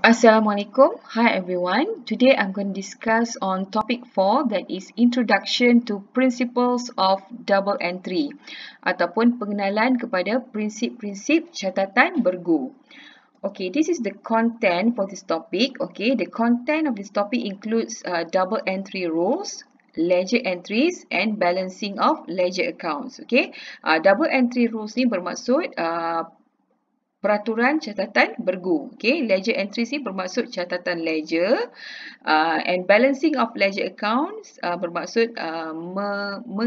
Assalamualaikum. Hi everyone. Today I'm going to discuss on topic 4 that is introduction to principles of double entry ataupun pengenalan kepada prinsip-prinsip catatan bergu. Okay, this is the content for this topic. Okay, the content of this topic includes uh, double entry rules, ledger entries and balancing of ledger accounts. Okay, uh, double entry rules ni bermaksud uh, peraturan catatan bergu. Okay, ledger entry ni bermaksud catatan ledger uh, and balancing of ledger accounts uh, bermaksud uh, me, me,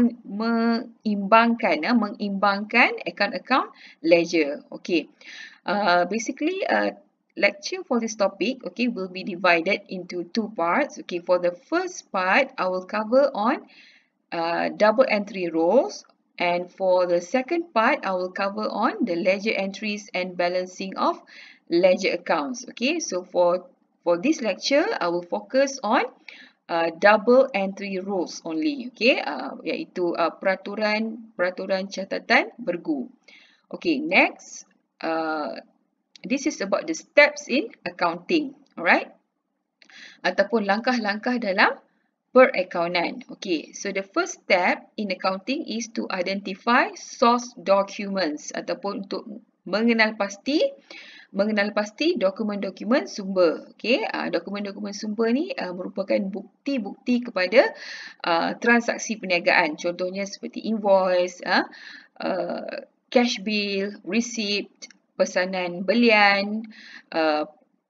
meimbangkan, uh, meimbangkan account-account ledger. Okay, uh, basically uh, lecture for this topic, okay, will be divided into two parts. Okay, for the first part, I will cover on uh, double entry rules And for the second part, I will cover on the ledger entries and balancing of ledger accounts. Okay, so for, for this lecture, I will focus on uh, double entry rules only. Okay, uh, iaitu uh, peraturan, peraturan catatan bergu. Okay, next, uh, this is about the steps in accounting. Alright, ataupun langkah-langkah dalam perakaunan. Okay, so the first step in accounting is to identify source documents ataupun untuk mengenal pasti mengenal pasti dokumen-dokumen sumber. Okay, ah, dokumen-dokumen sumber ni ah, merupakan bukti-bukti kepada ah, transaksi perniagaan. Contohnya seperti invoice, cash bill, receipt, pesanan belian,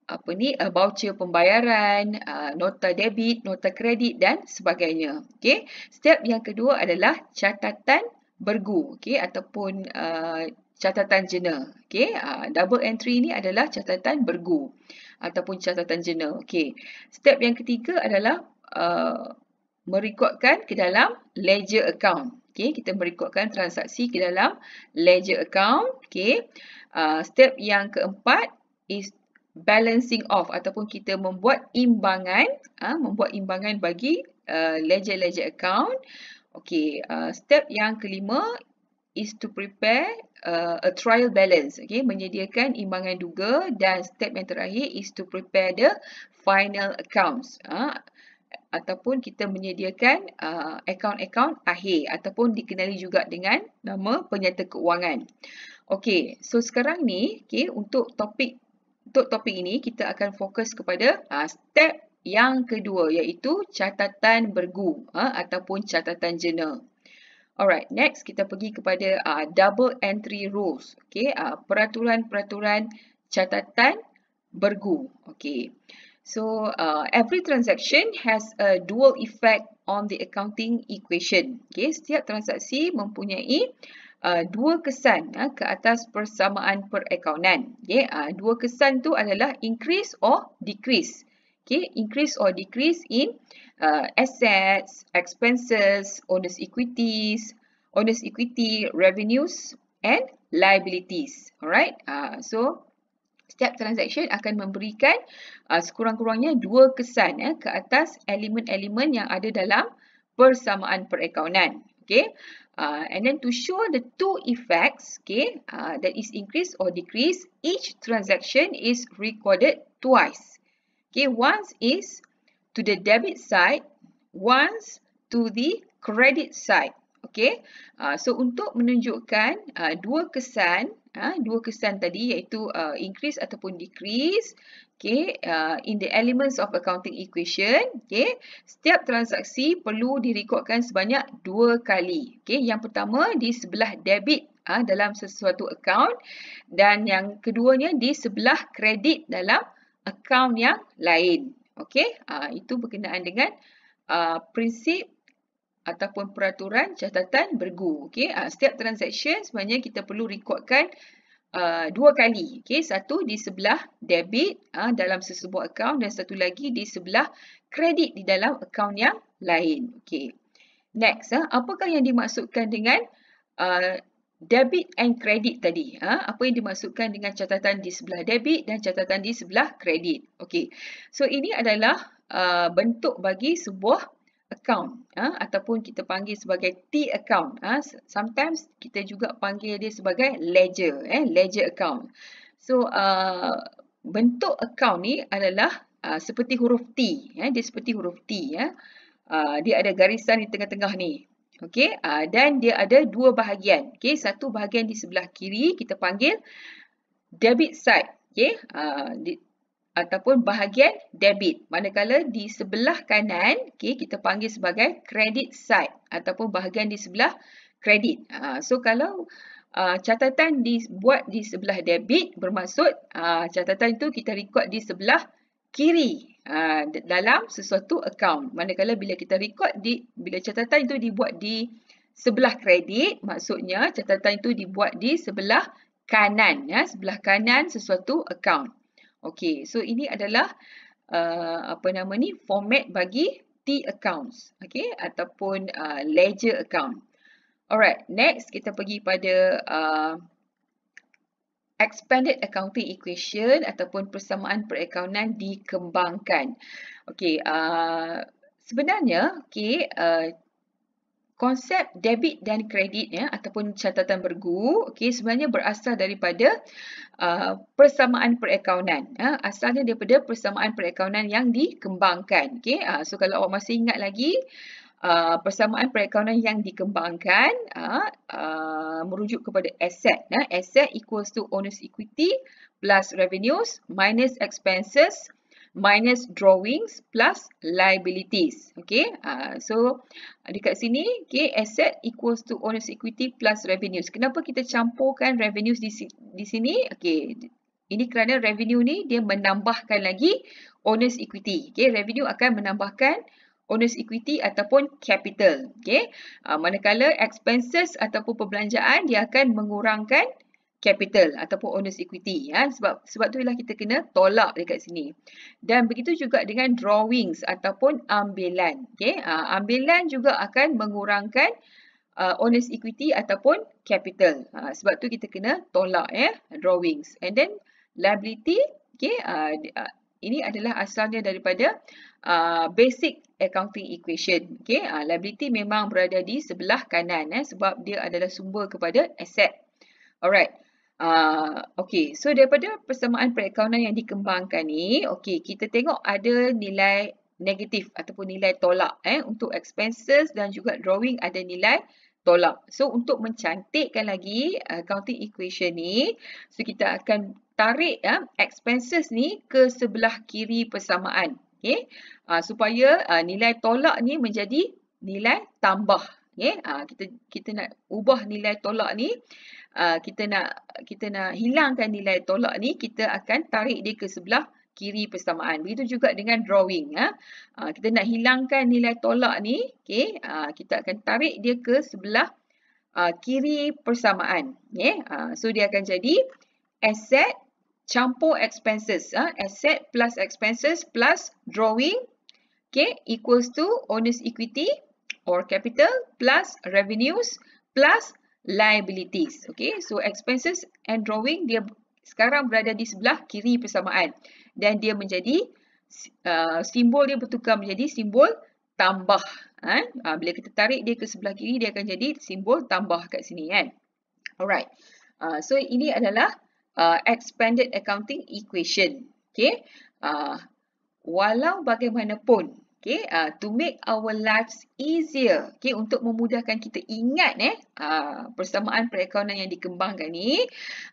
apa ni uh, voucher pembayaran, uh, nota debit, nota kredit dan sebagainya. Okey. Step yang kedua adalah catatan bergu, okey ataupun uh, catatan jurnal okey uh, double entry ni adalah catatan bergu ataupun catatan jurnal okey step yang ketiga adalah uh, merekodkan ke dalam ledger account okey kita merekodkan transaksi ke dalam ledger account okey uh, step yang keempat is balancing off ataupun kita membuat imbangan, uh, membuat imbangan bagi uh, ledger ledger account. Okey, uh, step yang kelima is to prepare uh, a trial balance, Okey, menyediakan imbangan duga dan step yang terakhir is to prepare the final accounts. Uh, ataupun kita menyediakan uh, account-account akhir ataupun dikenali juga dengan nama penyata keuangan. Okey, so sekarang ni okay, untuk topik untuk topik ini kita akan fokus kepada uh, step yang kedua iaitu catatan bergu uh, ataupun catatan jurnal. Alright, next kita pergi kepada uh, double entry rules. okay? peraturan-peraturan uh, catatan bergu. okay? So, uh, every transaction has a dual effect on the accounting equation. okay? setiap transaksi mempunyai uh, dua kesan uh, ke atas persamaan perakaunan. Okay, uh, dua kesan tu adalah increase or decrease. Okay, increase or decrease in uh, assets, expenses, owner's equities, owner's equity, revenues and liabilities. Alright, uh, so setiap transaction akan memberikan uh, sekurang-kurangnya dua kesan uh, ke atas elemen-elemen yang ada dalam persamaan perakaunan. Okay uh, and then to show the two effects okay uh, that is increase or decrease, each transaction is recorded twice okay once is to the debit side once to the credit side okay uh, so untuk menunjukkan uh, dua kesan Ha, dua kesan tadi iaitu uh, increase ataupun decrease okay, uh, in the elements of accounting equation, okay, setiap transaksi perlu direkodkan sebanyak dua kali. Okay, yang pertama di sebelah debit uh, dalam sesuatu account dan yang keduanya di sebelah kredit dalam account yang lain. Okay, uh, itu berkenaan dengan uh, prinsip ataupun peraturan catatan bergu. Okay, uh, setiap transaksi sebenarnya kita perlu rekodkan Uh, dua kali. Okay. Satu di sebelah debit uh, dalam sesebuah akaun dan satu lagi di sebelah kredit di dalam akaun yang lain. Okay. Next, uh, apakah yang dimaksudkan dengan uh, debit and credit tadi? Uh, apa yang dimaksudkan dengan catatan di sebelah debit dan catatan di sebelah kredit? Okay. So, ini adalah uh, bentuk bagi sebuah account ha, ataupun kita panggil sebagai T account. Ha. Sometimes kita juga panggil dia sebagai ledger, eh, ledger account. So uh, bentuk account ni adalah uh, seperti huruf T, eh, dia seperti huruf T. Ya. Uh, dia ada garisan di tengah-tengah ni. Okay, uh, dan dia ada dua bahagian. Okay, satu bahagian di sebelah kiri kita panggil debit side. Okay, uh, ataupun bahagian debit. Manakala di sebelah kanan, okay, kita panggil sebagai credit side ataupun bahagian di sebelah kredit. Uh, ha, so kalau Uh, catatan dibuat di sebelah debit bermaksud uh, catatan itu kita rekod di sebelah kiri uh, dalam sesuatu account. Manakala bila kita rekod di bila catatan itu dibuat di sebelah kredit maksudnya catatan itu dibuat di sebelah kanan ya sebelah kanan sesuatu account. Okay, so ini adalah uh, apa nama ni format bagi T accounts. okay, ataupun uh, ledger account. Alright, next kita pergi pada uh, expanded accounting equation ataupun persamaan perakaunan dikembangkan. Okay, uh, sebenarnya okay. uh, konsep debit dan kredit ya ataupun catatan bergu okey sebenarnya berasal daripada uh, persamaan perakaunan ya asalnya daripada persamaan perakaunan yang dikembangkan okey uh, so kalau awak masih ingat lagi Uh, persamaan perakaunan yang dikembangkan uh, uh, merujuk kepada aset. Uh, ya, asset equals to owner's equity plus revenues minus expenses minus drawings plus liabilities. Okay, uh, so uh, dekat sini, okay, asset equals to owner's equity plus revenues. Kenapa kita campurkan revenues di, di sini? Okay, ini kerana revenue ni dia menambahkan lagi owner's equity. Okay, revenue akan menambahkan owner's equity ataupun capital. Okay, uh, manakala expenses ataupun perbelanjaan dia akan mengurangkan capital ataupun owner's equity ya sebab sebab tu itulah kita kena tolak dekat sini dan begitu juga dengan drawings ataupun ambilan okey uh, ah, ambilan juga akan mengurangkan uh, owner's equity ataupun capital uh, sebab tu kita kena tolak ya eh, drawings and then liability okey uh, ini adalah asalnya daripada uh, basic accounting equation okey uh, liability memang berada di sebelah kanan eh, sebab dia adalah sumber kepada asset Alright, Uh, ah, okay, so daripada persamaan perakaunan yang dikembangkan ni, okay, kita tengok ada nilai negatif ataupun nilai tolak eh, untuk expenses dan juga drawing ada nilai tolak. So, untuk mencantikkan lagi ah, accounting equation ni, so kita akan tarik uh, expenses ni ke sebelah kiri persamaan. Okay, uh, supaya uh, nilai tolak ni menjadi nilai tambah okey uh, ah, kita kita nak ubah nilai tolak ni uh, kita nak kita nak hilangkan nilai tolak ni kita akan tarik dia ke sebelah kiri persamaan begitu juga dengan drawing ya uh, kita nak hilangkan nilai tolak ni Okay. uh, kita akan tarik dia ke sebelah uh, kiri persamaan yeah. uh, so dia akan jadi asset campur expenses uh, asset plus expenses plus drawing Okay. equals to owners equity or capital plus revenues plus liabilities. Okay, so expenses and drawing dia sekarang berada di sebelah kiri persamaan dan dia menjadi uh, simbol dia bertukar menjadi simbol tambah. Ha? Uh, bila kita tarik dia ke sebelah kiri dia akan jadi simbol tambah kat sini kan. Alright, uh, so ini adalah uh, expanded accounting equation. Okay, uh, walau bagaimanapun Okay, uh, to make our lives easier. Okay, untuk memudahkan kita ingat eh, uh, persamaan perakaunan yang dikembangkan ni,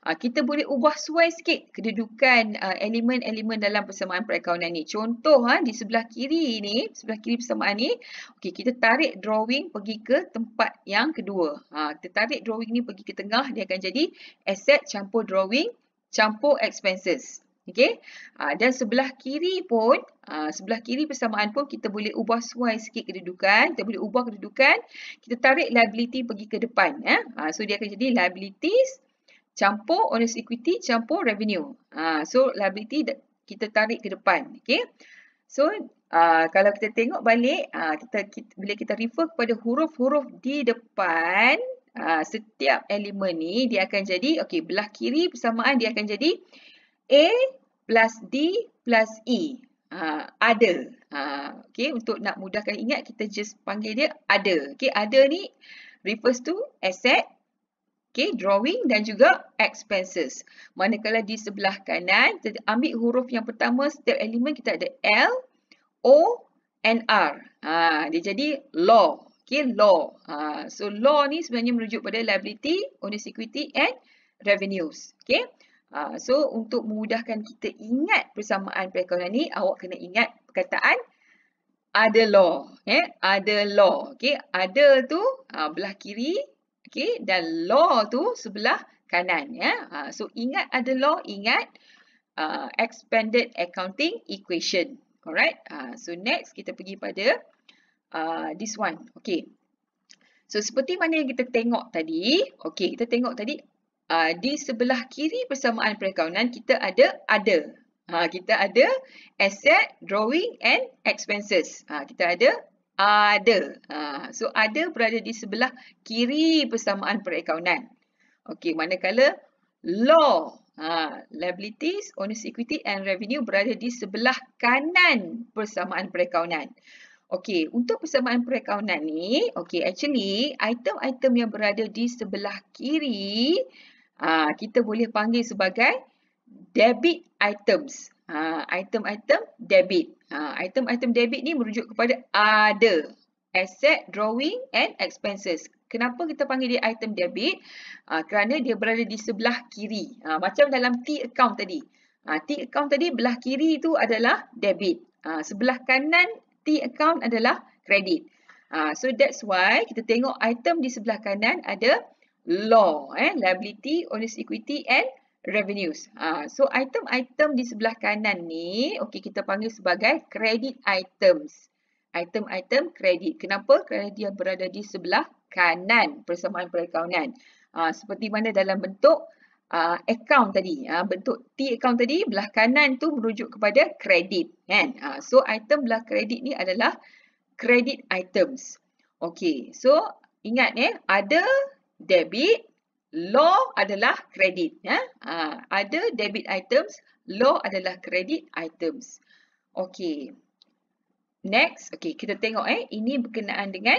uh, kita boleh ubah suai sikit kedudukan uh, elemen-elemen uh, dalam persamaan perakaunan ni. Contoh, ha, di sebelah kiri ni, sebelah kiri persamaan ni, okay, kita tarik drawing pergi ke tempat yang kedua. Uh, kita tarik drawing ni pergi ke tengah, dia akan jadi asset campur drawing campur expenses. Okey. Ah, dan sebelah kiri pun, ah, sebelah kiri persamaan pun kita boleh ubah suai sikit kedudukan. Kita boleh ubah kedudukan. Kita tarik liability pergi ke depan. Ya. Ah, so, dia akan jadi liabilities campur owner's equity campur revenue. So, liability kita tarik ke depan. okay. So, kalau kita tengok balik, kita, kita bila kita refer kepada huruf-huruf di depan, setiap elemen ni dia akan jadi, okay, belah kiri persamaan dia akan jadi A plus D plus E. Uh, ada. Uh, okay, untuk nak mudahkan ingat, kita just panggil dia ada. Okay, ada ni refers to asset, okay, drawing dan juga expenses. Manakala di sebelah kanan, kita ambil huruf yang pertama, setiap elemen kita ada L, O and R. Uh, dia jadi law. Okay, law. Uh, so, law ni sebenarnya merujuk pada liability, owner's equity and revenues. Okay, Uh, so, untuk memudahkan kita ingat persamaan perekonan ni, awak kena ingat perkataan ada law. Eh? Ada law. Okay? Ada tu uh, belah kiri okay? dan law tu sebelah kanan. Yeah? Ya? Uh, so, ingat ada law, ingat uh, expanded accounting equation. Alright. Uh, so, next kita pergi pada uh, this one. Okay. So, seperti mana yang kita tengok tadi. Okay, kita tengok tadi uh, di sebelah kiri persamaan perakaunan kita ada ada. Ha, kita ada asset, drawing and expenses. Ha, kita ada ada. Ha, so ada berada di sebelah kiri persamaan perakaunan. Okey, manakala law, ha, liabilities, owner's equity and revenue berada di sebelah kanan persamaan perakaunan. Okey, untuk persamaan perakaunan ni, okey actually item-item yang berada di sebelah kiri Ha, kita boleh panggil sebagai debit items. Item-item ha, uh, debit. Item-item ha, uh, debit ni merujuk kepada ada. Asset, drawing and expenses. Kenapa kita panggil dia item debit? Uh, kerana dia berada di sebelah kiri. Uh, macam dalam T-account tadi. Uh, T-account tadi, belah kiri itu adalah debit. Uh, sebelah kanan T-account adalah kredit. Uh, so that's why kita tengok item di sebelah kanan ada law, eh, liability, owner's equity and revenues. Ha, so item-item di sebelah kanan ni, okay, kita panggil sebagai credit items. Item-item kredit. Kenapa? Kerana dia berada di sebelah kanan persamaan perakaunan. Ha, seperti mana dalam bentuk uh, account tadi. Ha, bentuk T account tadi, belah kanan tu merujuk kepada kredit. Kan? Ha, so item belah kredit ni adalah credit items. Okay, so ingat eh, ada debit, law adalah kredit. Ya? Uh, ada debit items, law adalah kredit items. Okey. Next, okey kita tengok eh ini berkenaan dengan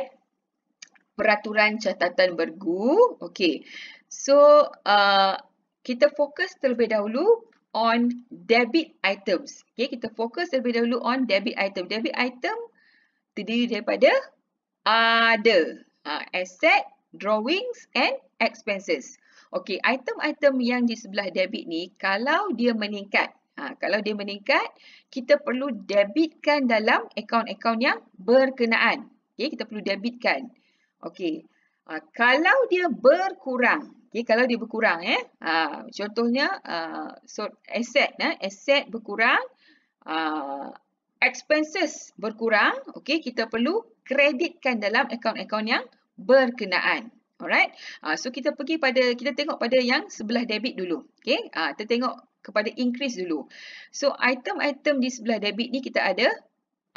peraturan catatan bergu. Okey. So, uh, kita fokus terlebih dahulu on debit items. Okey, kita fokus terlebih dahulu on debit item. Debit item terdiri daripada ada. Uh, asset, drawings and expenses. Okey, item-item yang di sebelah debit ni, kalau dia meningkat, ha, kalau dia meningkat, kita perlu debitkan dalam akaun-akaun yang berkenaan. Okey, kita perlu debitkan. Okey, ha, kalau dia berkurang, okey, kalau dia berkurang, eh, ha, contohnya ha, so, aset, eh, aset berkurang, ha, expenses berkurang, okey, kita perlu kreditkan dalam akaun-akaun yang berkenaan. Alright. Uh, so kita pergi pada kita tengok pada yang sebelah debit dulu. Okey. Ah uh, kita tengok kepada increase dulu. So item-item di sebelah debit ni kita ada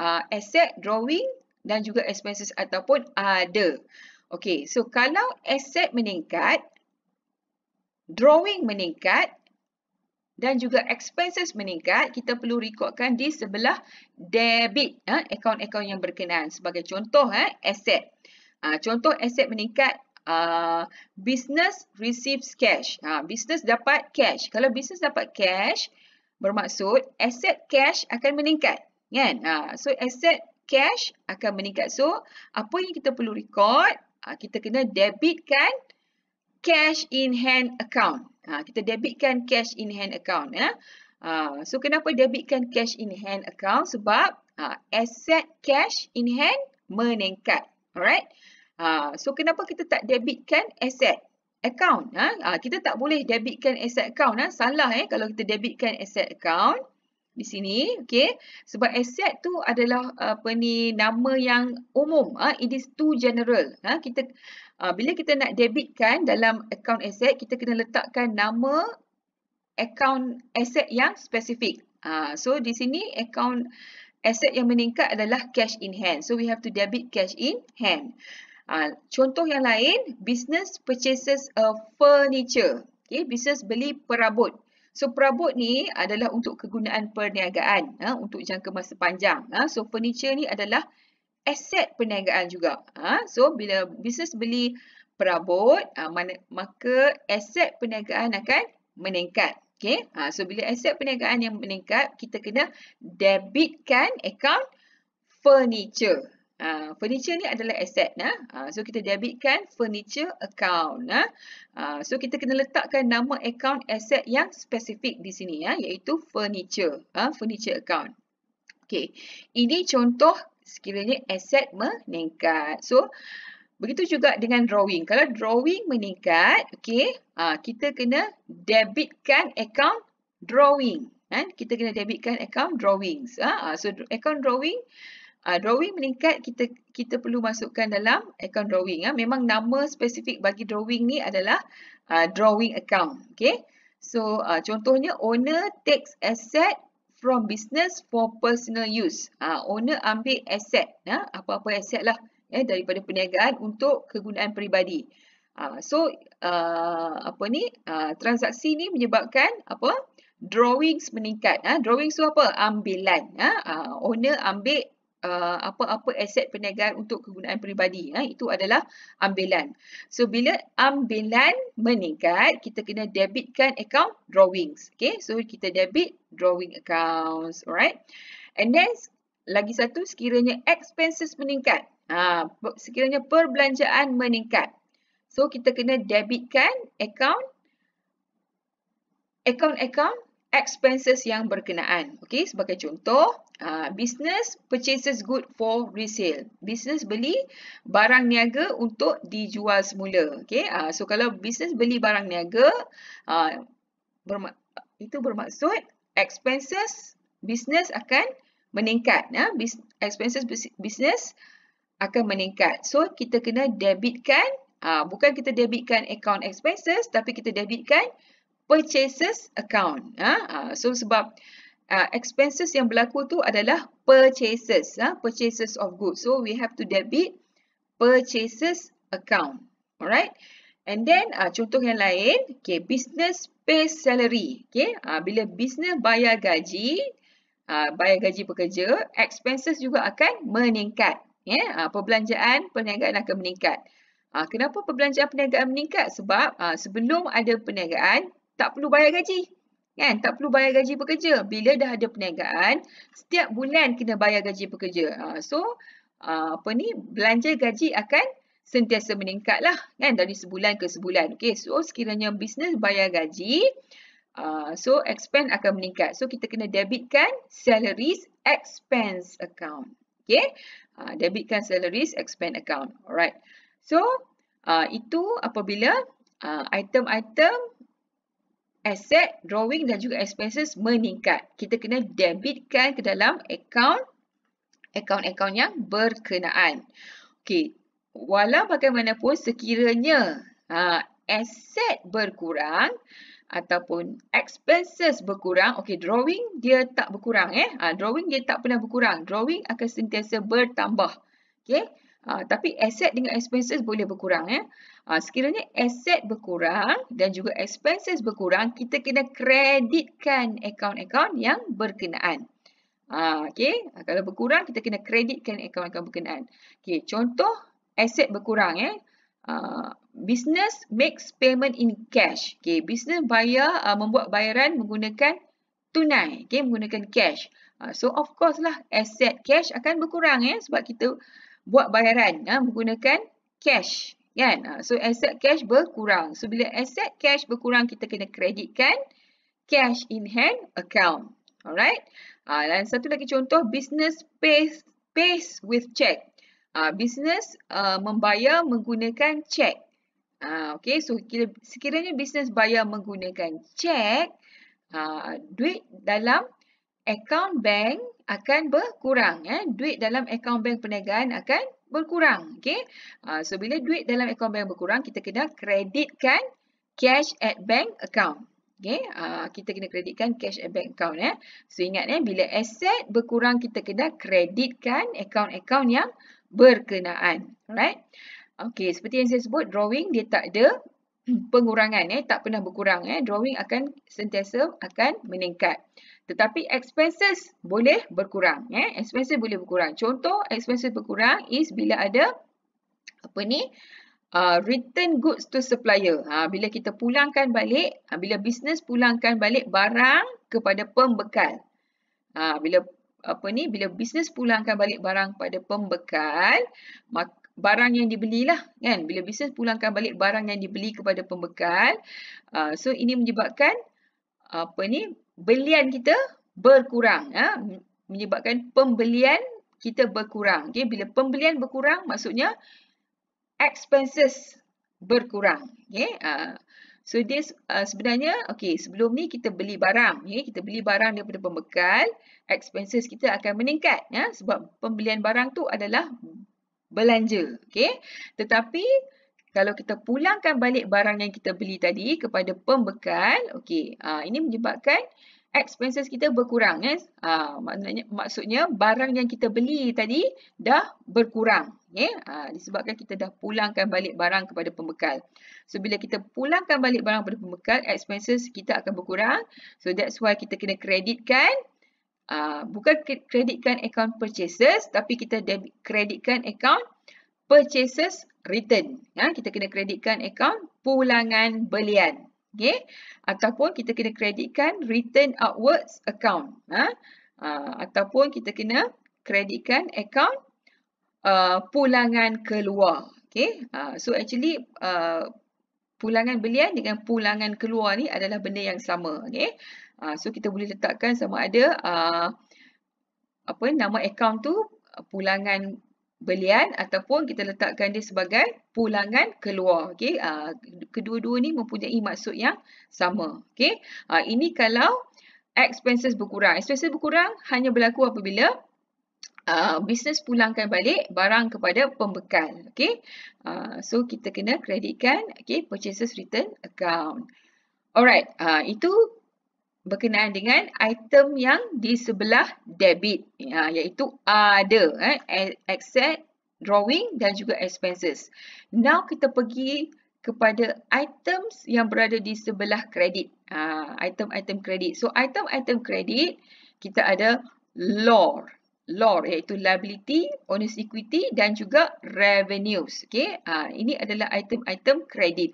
uh, asset, drawing dan juga expenses ataupun ada. Okey. So kalau asset meningkat, drawing meningkat dan juga expenses meningkat, kita perlu rekodkan di sebelah debit, ha, ah, akaun-akaun yang berkenaan. Sebagai contoh, ha, asset. Ha, contoh aset meningkat. Uh, business receives cash. Ha, business dapat cash. Kalau business dapat cash, bermaksud aset cash akan meningkat. Kan? Ha, so, aset cash akan meningkat. So, apa yang kita perlu record, ha, kita kena debitkan cash in hand account. Ha, kita debitkan cash in hand account. Ya? Ha, so, kenapa debitkan cash in hand account? Sebab ha, aset cash in hand meningkat. Alright. Uh, so, kenapa kita tak debitkan asset account? Ha? Uh, kita tak boleh debitkan asset account. Ha? Salah eh kalau kita debitkan asset account di sini. Okay. Sebab aset tu adalah apa ni nama yang umum. Ha? It is too general. Ha? Kita uh, Bila kita nak debitkan dalam account aset, kita kena letakkan nama account aset yang spesifik. Uh, so, di sini account aset aset yang meningkat adalah cash in hand. So, we have to debit cash in hand. Uh, contoh yang lain, business purchases a furniture. Okay, business beli perabot. So, perabot ni adalah untuk kegunaan perniagaan ha, untuk jangka masa panjang. Ha. So, furniture ni adalah aset perniagaan juga. Ha. So, bila business beli perabot, ha, mana, maka aset perniagaan akan meningkat. Okay. Ha, ah, so, bila aset perniagaan yang meningkat, kita kena debitkan akaun furniture. Ha, furniture ni adalah aset. Ha. Ha, so, kita debitkan furniture account. Ha. Ha, so, kita kena letakkan nama akaun aset yang spesifik di sini, ha, iaitu furniture. Ha, furniture account. Okay. Ini contoh sekiranya aset meningkat. So, Begitu juga dengan drawing. Kalau drawing meningkat, okay, ah, kita kena debitkan account drawing. Kan? Kita kena debitkan account drawings. Ah, ah, so, account drawing drawing meningkat, kita kita perlu masukkan dalam account drawing. Memang nama spesifik bagi drawing ni adalah drawing account. Okay. So, contohnya, owner takes asset from business for personal use. Owner ambil asset. Apa-apa asset lah eh, daripada perniagaan untuk kegunaan peribadi. Uh, so uh, apa ni uh, transaksi ni menyebabkan apa drawings meningkat. Ha? Drawings tu apa? Ambilan. Ha? Uh, owner ambil apa-apa uh, aset perniagaan untuk kegunaan peribadi. Ha? Itu adalah ambilan. So bila ambilan meningkat, kita kena debitkan account drawings. Okay? So kita debit drawing accounts. Alright? And then lagi satu, sekiranya expenses meningkat. Ha, sekiranya perbelanjaan meningkat. So, kita kena debitkan account. Account-account expenses yang berkenaan. Okey, sebagai contoh, uh, business purchases good for resale. Business beli barang niaga untuk dijual semula. Okey, uh, so kalau business beli barang niaga, uh, berma itu bermaksud expenses business akan meningkat. Ya. Bis expenses business akan meningkat. So, kita kena debitkan, uh, bukan kita debitkan account expenses, tapi kita debitkan purchases account. Uh, uh, so, sebab uh, expenses yang berlaku tu adalah purchases, uh, purchases of goods. So, we have to debit purchases account. Alright? And then, uh, contoh yang lain, okay, business pay salary. Okay? Uh, bila business bayar gaji, uh, bayar gaji pekerja, expenses juga akan meningkat. Ya, Yeah, perbelanjaan perniagaan akan meningkat. Ah, kenapa perbelanjaan perniagaan meningkat? Sebab ah, sebelum ada perniagaan, tak perlu bayar gaji. Kan? Tak perlu bayar gaji pekerja. Bila dah ada perniagaan, setiap bulan kena bayar gaji pekerja. Ah, so, apa ni? Belanja gaji akan sentiasa meningkat lah. kan dari sebulan ke sebulan. Okay, so sekiranya bisnes bayar gaji, so expense akan meningkat. So kita kena debitkan salaries expense account okay? Uh, debitkan salaries expense account. Alright. So, uh, itu apabila ah, item-item uh, asset, drawing dan juga expenses meningkat. Kita kena debitkan ke dalam account akaun-akaun yang berkenaan. Okey. walaupun bagaimanapun sekiranya uh, aset berkurang, uh, ataupun expenses berkurang. Okey, drawing dia tak berkurang eh. Ha, drawing dia tak pernah berkurang. Drawing akan sentiasa bertambah. Okey. Ha, tapi asset dengan expenses boleh berkurang eh. Ha, sekiranya aset berkurang dan juga expenses berkurang, kita kena kreditkan akaun-akaun yang berkenaan. Ha, Okey. Ha, kalau berkurang, kita kena kreditkan akaun-akaun berkenaan. Okey, contoh asset berkurang eh. Uh, business makes payment in cash. Okay, business bayar uh, membuat bayaran menggunakan tunai. Okay, menggunakan cash. Uh, so of course lah, asset cash akan berkurang ya eh, sebab kita buat bayaran uh, menggunakan cash. Kan? Uh, so asset cash berkurang. So bila asset cash berkurang, kita kena kreditkan cash in hand account. Alright. Uh, dan satu lagi contoh, business pays pays with cheque uh, business uh, membayar menggunakan cek. Uh, ah, okay, so kira, sekiranya business bayar menggunakan cek, uh, duit dalam akaun bank akan berkurang. Eh? Duit dalam akaun bank perniagaan akan berkurang. Okay, uh, so bila duit dalam akaun bank berkurang, kita kena kreditkan cash at bank account. Okay, uh, kita kena kreditkan cash at bank account. Eh? So ingat, eh, bila aset berkurang, kita kena kreditkan akaun-akaun yang berkurang berkenaan. Alright. Okey, seperti yang saya sebut, drawing dia tak ada pengurangan. Eh. Tak pernah berkurang. Eh. Drawing akan sentiasa akan meningkat. Tetapi expenses boleh berkurang. Eh. Expenses boleh berkurang. Contoh, expenses berkurang is bila ada apa ni? Uh, return goods to supplier. Ha, bila kita pulangkan balik, ha, bila bisnes pulangkan balik barang kepada pembekal. Ha, bila apa ni bila bisnes pulangkan balik barang pada pembekal barang yang dibelilah kan bila bisnes pulangkan balik barang yang dibeli kepada pembekal uh, so ini menyebabkan apa ni belian kita berkurang ya menyebabkan pembelian kita berkurang okey bila pembelian berkurang maksudnya expenses berkurang okey uh, So dia uh, sebenarnya okey sebelum ni kita beli barang ya kita beli barang daripada pembekal expenses kita akan meningkat ya sebab pembelian barang tu adalah belanja okey tetapi kalau kita pulangkan balik barang yang kita beli tadi kepada pembekal okey uh, ini menyebabkan expenses kita berkurang. Eh? Ha, maknanya, maksudnya barang yang kita beli tadi dah berkurang. Eh? Ha, disebabkan kita dah pulangkan balik barang kepada pembekal. So bila kita pulangkan balik barang kepada pembekal, expenses kita akan berkurang. So that's why kita kena kreditkan. Ha, bukan kreditkan account purchases tapi kita debit, kreditkan account purchases return. Ha, kita kena kreditkan account pulangan belian. Okay. Ataupun kita kena kreditkan return outwards account. Ha? Uh, ataupun kita kena kreditkan account uh, pulangan keluar. Okay. Uh, ha, so actually uh, pulangan belian dengan pulangan keluar ni adalah benda yang sama. Okay. Uh, ha, so kita boleh letakkan sama ada uh, apa nama account tu pulangan belian ataupun kita letakkan dia sebagai pulangan keluar. Okay? Uh, ah, Kedua-dua ni mempunyai maksud yang sama. Okay? Uh, ah, ini kalau expenses berkurang. Expenses berkurang hanya berlaku apabila uh, ah, bisnes pulangkan balik barang kepada pembekal. Okay? Uh, so kita kena kreditkan okay, purchases return account. Alright, uh, itu berkenaan dengan item yang di sebelah debit ya, iaitu ada eh, asset, drawing dan juga expenses. Now kita pergi kepada items yang berada di sebelah kredit. Item-item ha, kredit. So item-item kredit kita ada LOR. LOR iaitu liability, owner's equity dan juga revenues. Okay. Ha, ini adalah item-item kredit.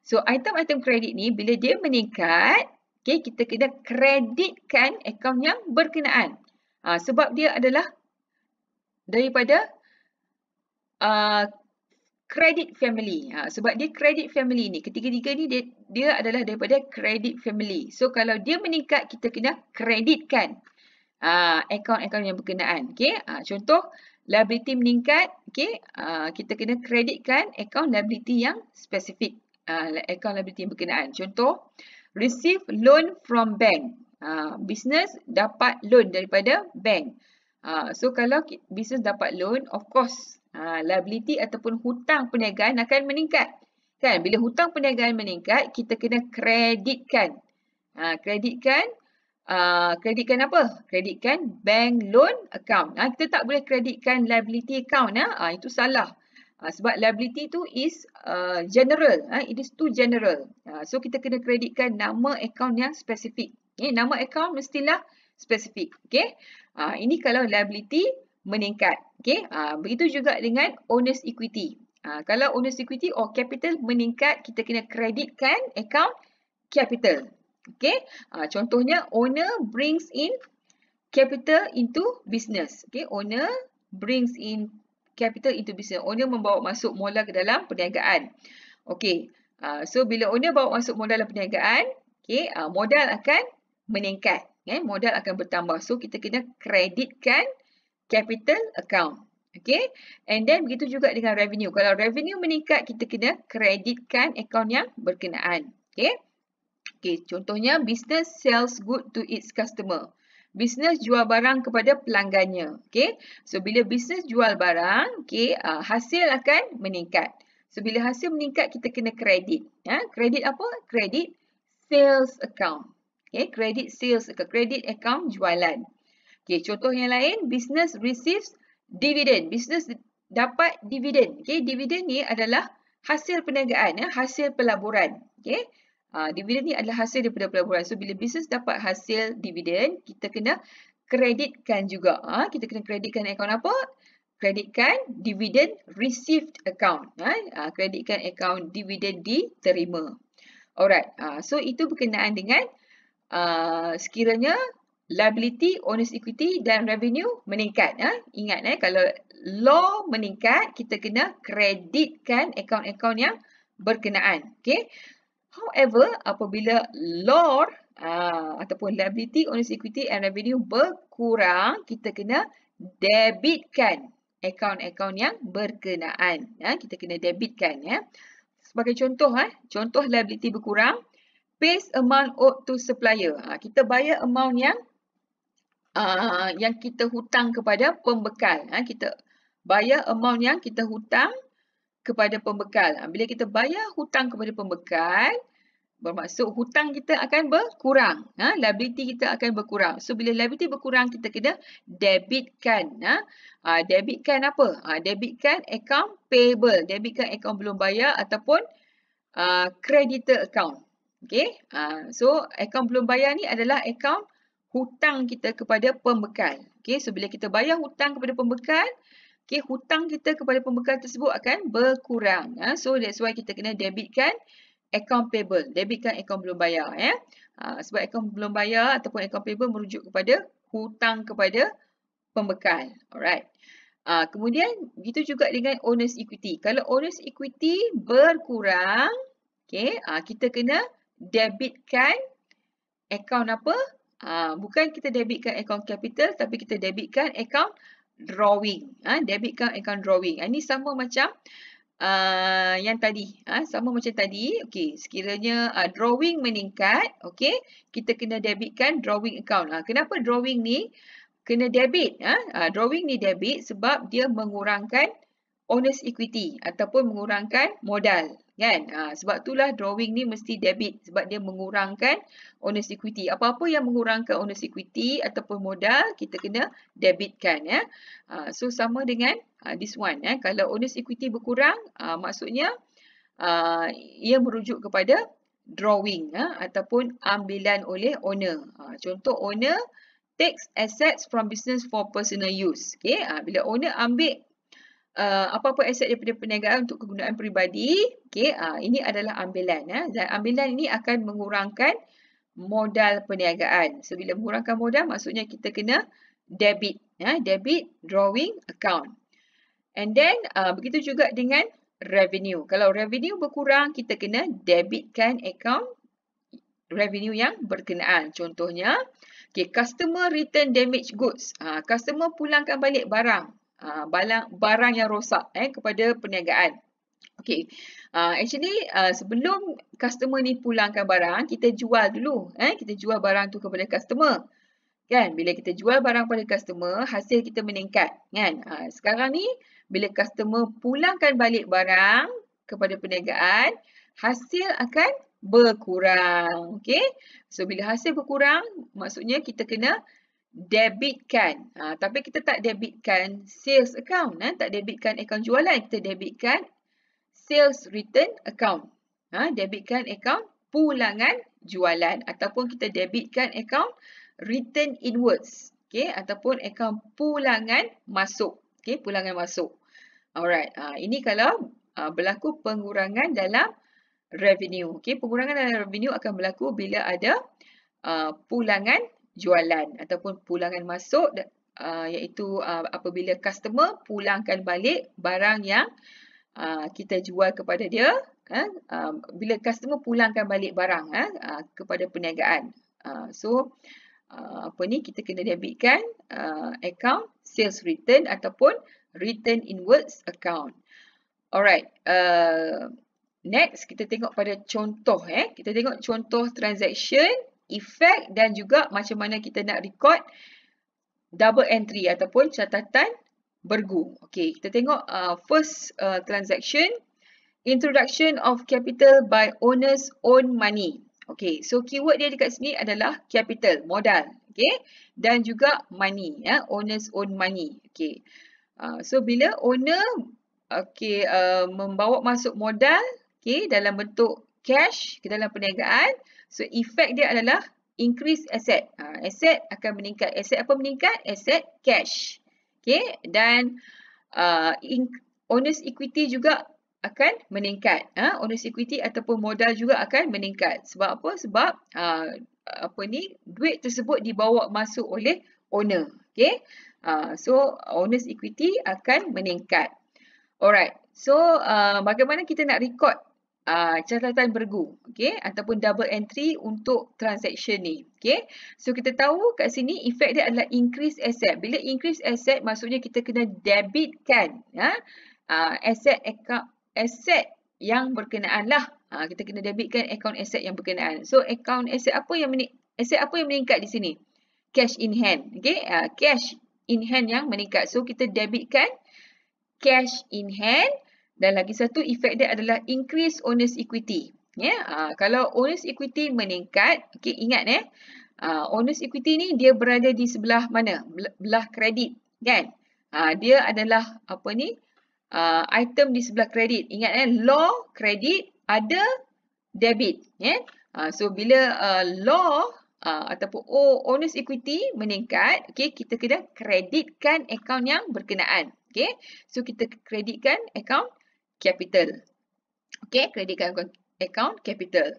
So item-item kredit ni bila dia meningkat Okay, kita kena kreditkan akaun yang berkenaan. Ha, sebab dia adalah daripada kredit ah, uh, family. Ha, sebab dia credit family ni. Ketiga-tiga ni dia, dia adalah daripada credit family. So, kalau dia meningkat, kita kena kreditkan akaun-akaun yang berkenaan. Okay, ha, contoh liability meningkat. Okay, uh, kita kena kreditkan akaun liability yang spesifik. Uh, akaun liability yang berkenaan. Contoh, uh, receive loan from bank. Ha, business dapat loan daripada bank. Ha, so, kalau business dapat loan, of course, ha, liability ataupun hutang perniagaan akan meningkat. Kan? Bila hutang perniagaan meningkat, kita kena kreditkan. Ha, kreditkan, ha, kreditkan apa? Kreditkan bank loan account. Ha, kita tak boleh kreditkan liability account. Ha, itu salah. Uh, sebab liability tu is uh, general. Uh, it is too general. Uh, so, kita kena kreditkan nama account yang spesifik. Okay, eh, nama account mestilah spesifik. Okay. Uh, ini kalau liability meningkat. Okay. Uh, begitu juga dengan owner's equity. Uh, kalau owner's equity or capital meningkat, kita kena kreditkan account capital. Okay. Uh, contohnya, owner brings in capital into business. Okay. Owner brings in capital into business. Owner membawa masuk modal ke dalam perniagaan. Okey. Uh, so bila owner bawa masuk modal dalam perniagaan, okey, uh, modal akan meningkat. Okay, eh, modal akan bertambah. So kita kena kreditkan capital account. Okay, And then begitu juga dengan revenue. Kalau revenue meningkat, kita kena kreditkan account yang berkenaan. Okay, Okey, contohnya business sells good to its customer bisnes jual barang kepada pelanggannya. Okay. So, bila bisnes jual barang, okay, uh, ah, hasil akan meningkat. So, bila hasil meningkat, kita kena kredit. Ya? Kredit apa? Kredit sales account. Okay. Kredit sales account. Kredit account jualan. Okay. Contoh yang lain, bisnes receives dividend. Bisnes dapat dividend. Okay. Dividend ni adalah hasil perniagaan, ya? hasil pelaburan. Okay. Ah, dividen ni adalah hasil daripada pelaburan. So, bila bisnes dapat hasil dividen, kita kena kreditkan juga. Ha? Kita kena kreditkan akaun apa? Kreditkan dividen received account. Ha? Kreditkan akaun dividen diterima. Alright. So, itu berkenaan dengan uh, sekiranya liability, owner's equity dan revenue meningkat. Ha? Ingat, eh, kalau law meningkat, kita kena kreditkan akaun-akaun yang berkenaan. Okay. However, apabila LOR uh, ataupun liability, owner's equity and revenue berkurang, kita kena debitkan akaun-akaun yang berkenaan. Ya. Kita kena debitkan. Ya. Sebagai contoh, eh, contoh liability berkurang, pays amount owed to supplier. Ha, kita bayar amount yang uh, yang kita hutang kepada pembekal. Ha, kita bayar amount yang kita hutang kepada pembekal. Ha, bila kita bayar hutang kepada pembekal, bermaksud hutang kita akan berkurang. Ha? Liability kita akan berkurang. So, bila liability berkurang, kita kena debitkan. Ha? ha debitkan apa? Ha, debitkan account payable. Debitkan account belum bayar ataupun uh, creditor account. Okay? Uh, so, account belum bayar ni adalah account hutang kita kepada pembekal. Okay? So, bila kita bayar hutang kepada pembekal, Okay, hutang kita kepada pembekal tersebut akan berkurang. Ha? So, that's why kita kena debitkan account payable. Debitkan account belum bayar. Ya? Ha, sebab account belum bayar ataupun account payable merujuk kepada hutang kepada pembekal. Alright. Ha, kemudian, begitu juga dengan owner's equity. Kalau owner's equity berkurang, okay, ha, kita kena debitkan account apa? Ha, bukan kita debitkan account capital tapi kita debitkan account drawing. Ha, debit account, account drawing. Ini ha, sama macam uh, yang tadi. Ha, sama macam tadi. Okey, sekiranya uh, drawing meningkat, okey, kita kena debitkan drawing account. Ha, kenapa drawing ni kena debit? Ha, drawing ni debit sebab dia mengurangkan owner's equity ataupun mengurangkan modal kan ha, sebab itulah drawing ni mesti debit sebab dia mengurangkan owner's equity apa-apa yang mengurangkan owner's equity ataupun modal kita kena debitkan ya ha, so sama dengan ha, this one ya kalau owner's equity berkurang ha, maksudnya ha, ia merujuk kepada drawing ha, ataupun ambilan oleh owner ha, contoh owner takes assets from business for personal use Okay. ha, bila owner ambil Uh, apa-apa uh, aset daripada perniagaan untuk kegunaan peribadi. Okay, uh, ini adalah ambilan. Eh. Dan ambilan ini akan mengurangkan modal perniagaan. So, bila mengurangkan modal, maksudnya kita kena debit. Eh. Debit drawing account. And then, uh, begitu juga dengan revenue. Kalau revenue berkurang, kita kena debitkan account revenue yang berkenaan. Contohnya, okay, customer return damage goods. Uh, customer pulangkan balik barang. Ah, barang yang rosak eh, kepada perniagaan. Okay. Uh, ah, actually, uh, sebelum customer ni pulangkan barang, kita jual dulu. Eh? Kita jual barang tu kepada customer. Kan? Bila kita jual barang kepada customer, hasil kita meningkat. Kan? Uh, sekarang ni, bila customer pulangkan balik barang kepada perniagaan, hasil akan berkurang. Okay? So, bila hasil berkurang, maksudnya kita kena debitkan. Ha, tapi kita tak debitkan sales account. Eh? Tak debitkan account jualan. Kita debitkan sales return account. Ha, debitkan account pulangan jualan. Ataupun kita debitkan account return inwards. Okay? Ataupun account pulangan masuk. Okay? Pulangan masuk. Alright. Ha, ini kalau ha, berlaku pengurangan dalam revenue. Okay? Pengurangan dalam revenue akan berlaku bila ada Uh, pulangan jualan ataupun pulangan masuk uh, iaitu uh, apabila customer pulangkan balik barang yang uh, kita jual kepada dia. Uh, uh, bila customer pulangkan balik barang ha, uh, kepada perniagaan. Uh, so, uh, apa ni kita kena debitkan uh, account sales return ataupun return inwards account. Alright, uh, next kita tengok pada contoh. eh Kita tengok contoh transaction effect dan juga macam mana kita nak record double entry ataupun catatan bergu. Okey, kita tengok uh, first uh, transaction introduction of capital by owner's own money. Okey, so keyword dia dekat sini adalah capital, modal. Okey, dan juga money, ya, owner's own money. Okey. Uh, so bila owner okey uh, membawa masuk modal okey dalam bentuk cash ke dalam perniagaan So, effect dia adalah increase asset. Uh, asset akan meningkat. Asset apa meningkat? Asset cash. Okay. Dan uh, owner's equity juga akan meningkat. Uh, owner's equity ataupun modal juga akan meningkat. Sebab apa? Sebab uh, apa ni? duit tersebut dibawa masuk oleh owner. Okay. Uh, so, owner's equity akan meningkat. Alright. So, uh, bagaimana kita nak record uh, catatan bergu okey ataupun double entry untuk transaction ni okey so kita tahu kat sini efek dia adalah increase asset bila increase asset maksudnya kita kena debitkan ya uh, asset account asset yang berkenaanlah uh, ah, kita kena debitkan account asset yang berkenaan so account asset apa yang asset apa yang meningkat di sini cash in hand okey uh, cash in hand yang meningkat so kita debitkan cash in hand dan lagi satu efek dia adalah increase owner's equity. Ya, yeah. kalau owner's equity meningkat, okay, ingat ya, eh. Ah, owner's equity ni dia berada di sebelah mana? Belah kredit, kan? Uh, dia adalah apa ni? Uh, item di sebelah kredit. Ingat ya, law kredit ada debit, ya. Yeah. so bila uh, law uh, ataupun oh, owner's equity meningkat, okay, kita kena kreditkan akaun yang berkenaan. Okay. So, kita kreditkan akaun capital. Okay, credit card account capital.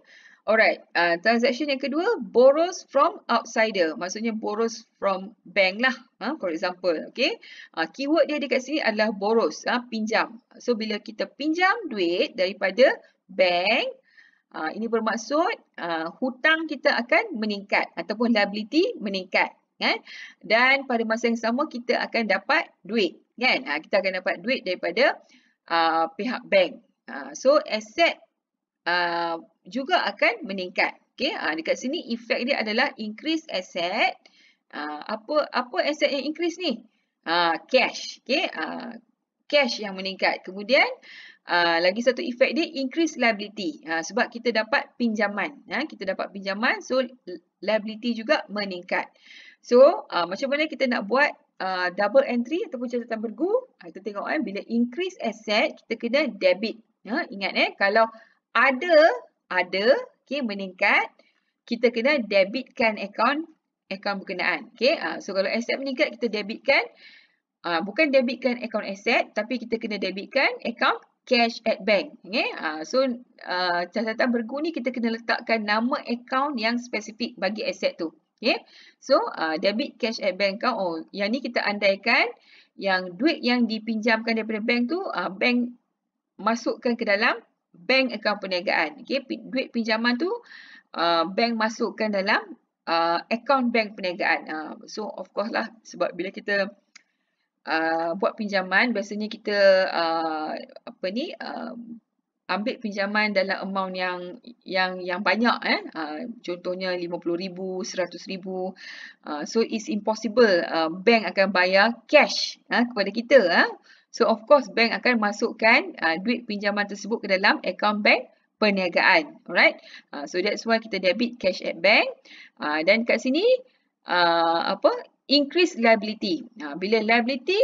Alright, uh, transaction yang kedua, borrows from outsider. Maksudnya, borrows from bank lah. Ha, for example, okay. Uh, keyword dia dekat sini adalah borrows, ha, pinjam. So, bila kita pinjam duit daripada bank, uh, ini bermaksud uh, hutang kita akan meningkat ataupun liability meningkat. Kan? Dan pada masa yang sama, kita akan dapat duit. Kan? Uh, kita akan dapat duit daripada bank uh, pihak bank. Uh, so aset uh, juga akan meningkat. Okay, uh, dekat sini efek dia adalah increase aset. Uh, apa apa aset yang increase ni? Uh, cash. Okay, uh, cash yang meningkat. Kemudian uh, lagi satu efek dia increase liability. Uh, sebab kita dapat pinjaman. Uh, kita dapat pinjaman so liability juga meningkat. So uh, macam mana kita nak buat Uh, double entry ataupun catatan bergu, uh, kita tengok eh, bila increase asset, kita kena debit. Ya, ingat eh, kalau ada, ada, okay, meningkat, kita kena debitkan akaun, akaun berkenaan. Okay, uh, so kalau asset meningkat, kita debitkan, bukan debitkan akaun asset, tapi kita kena debitkan akaun cash at bank. Okay, so catatan bergu ni kita kena letakkan nama akaun yang spesifik bagi asset tu. Okay. So, uh, debit cash at bank account. Oh, yang ni kita andaikan yang duit yang dipinjamkan daripada bank tu, uh, bank masukkan ke dalam bank account perniagaan. Okay. Duit pinjaman tu, uh, bank masukkan dalam uh, account bank perniagaan. Uh, so, of course lah sebab bila kita uh, buat pinjaman, biasanya kita uh, apa ni, uh, ambil pinjaman dalam amount yang yang yang banyak eh uh, contohnya 50000 100000 uh, so it's impossible uh, bank akan bayar cash uh, kepada kita uh. so of course bank akan masukkan uh, duit pinjaman tersebut ke dalam account bank perniagaan alright uh, so that's why kita debit cash at bank uh, dan kat sini uh, apa increase liability uh, bila liability